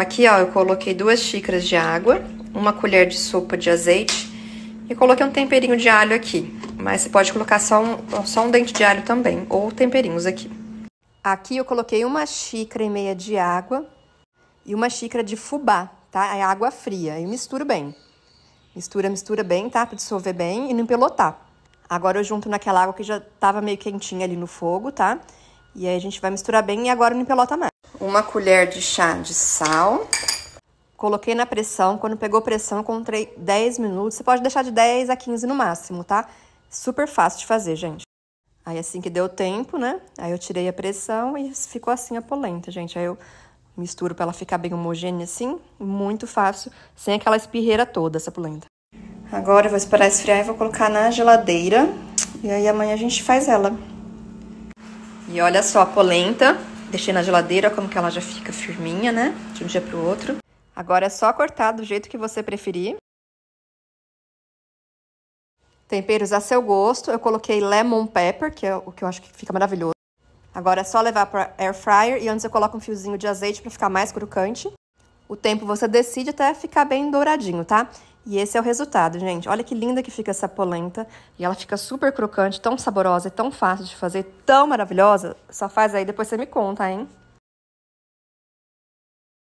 aqui ó, eu coloquei duas xícaras de água, uma colher de sopa de azeite e coloquei um temperinho de alho aqui. Mas você pode colocar só um, só um dente de alho também, ou temperinhos aqui. Aqui eu coloquei uma xícara e meia de água e uma xícara de fubá, tá? É água fria. E misturo bem. Mistura, mistura bem, tá? Pra dissolver bem e não empelotar. Agora eu junto naquela água que já tava meio quentinha ali no fogo, tá? E aí a gente vai misturar bem e agora não empelota mais uma colher de chá de sal. Coloquei na pressão, quando pegou pressão, encontrei 10 minutos. Você pode deixar de 10 a 15 no máximo, tá? Super fácil de fazer, gente. Aí assim que deu tempo, né? Aí eu tirei a pressão e ficou assim a polenta, gente. Aí eu misturo para ela ficar bem homogênea assim, muito fácil, sem aquela espirreira toda essa polenta. Agora eu vou esperar esfriar e vou colocar na geladeira. E aí amanhã a gente faz ela. E olha só a polenta, Deixei na geladeira, como que ela já fica firminha, né? De um dia para o outro. Agora é só cortar do jeito que você preferir. Temperos a seu gosto. Eu coloquei lemon pepper, que é o que eu acho que fica maravilhoso. Agora é só levar para air fryer e antes eu coloco um fiozinho de azeite para ficar mais crocante. O tempo você decide até ficar bem douradinho, tá? E esse é o resultado, gente. Olha que linda que fica essa polenta. E ela fica super crocante, tão saborosa, tão fácil de fazer, tão maravilhosa. Só faz aí, depois você me conta, hein?